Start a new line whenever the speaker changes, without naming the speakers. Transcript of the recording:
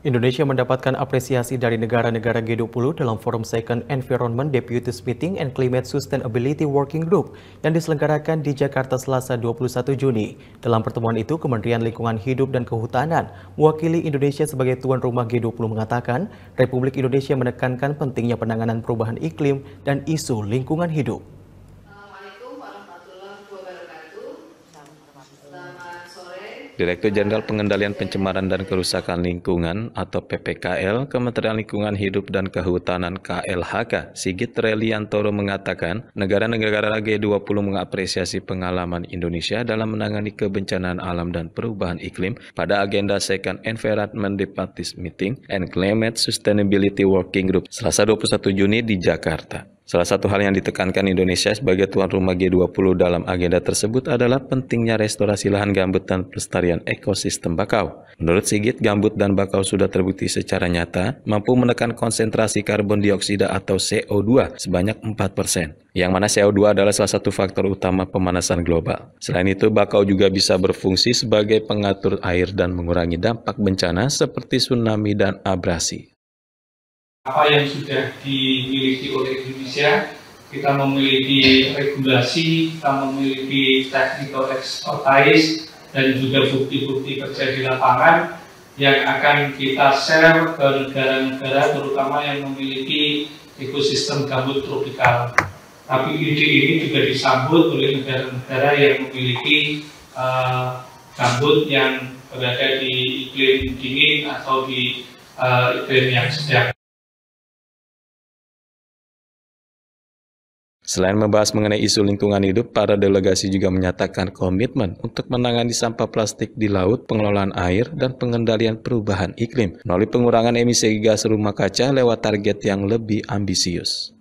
Indonesia mendapatkan apresiasi dari negara-negara G20 dalam forum Second Environment Deputies Meeting and Climate Sustainability Working Group yang diselenggarakan di Jakarta Selasa 21 Juni. Dalam pertemuan itu, Kementerian Lingkungan Hidup dan Kehutanan mewakili Indonesia sebagai tuan rumah G20 mengatakan Republik Indonesia menekankan pentingnya penanganan perubahan iklim dan isu lingkungan hidup.
Direktur Jenderal Pengendalian Pencemaran dan Kerusakan Lingkungan atau PPKL Kementerian Lingkungan Hidup dan Kehutanan KLHK Sigit Reliantoro mengatakan negara-negara G20 mengapresiasi pengalaman Indonesia dalam menangani kebencanaan alam dan perubahan iklim pada agenda Second Environment Diplomatic Meeting and Climate Sustainability Working Group Selasa 21 Juni di Jakarta. Salah satu hal yang ditekankan Indonesia sebagai tuan rumah G20 dalam agenda tersebut adalah pentingnya restorasi lahan gambut dan pelestarian ekosistem bakau. Menurut Sigit, gambut dan bakau sudah terbukti secara nyata mampu menekan konsentrasi karbon dioksida atau CO2 sebanyak 4% yang mana CO2 adalah salah satu faktor utama pemanasan global. Selain itu, bakau juga bisa berfungsi sebagai pengatur air dan mengurangi dampak bencana seperti tsunami dan abrasi
apa yang sudah dimiliki oleh Indonesia kita memiliki regulasi, kita memiliki technical expertise dan juga bukti-bukti kerja di lapangan yang akan kita share ke negara-negara terutama yang memiliki ekosistem gambut tropikal. Tapi ide ini juga disambut oleh negara-negara yang memiliki uh, gambut yang berada di iklim dingin atau di uh, iklim yang sedang.
Selain membahas mengenai isu lingkungan hidup, para delegasi juga menyatakan komitmen untuk menangani sampah plastik di laut, pengelolaan air, dan pengendalian perubahan iklim melalui pengurangan emisi gas rumah kaca lewat target yang lebih ambisius.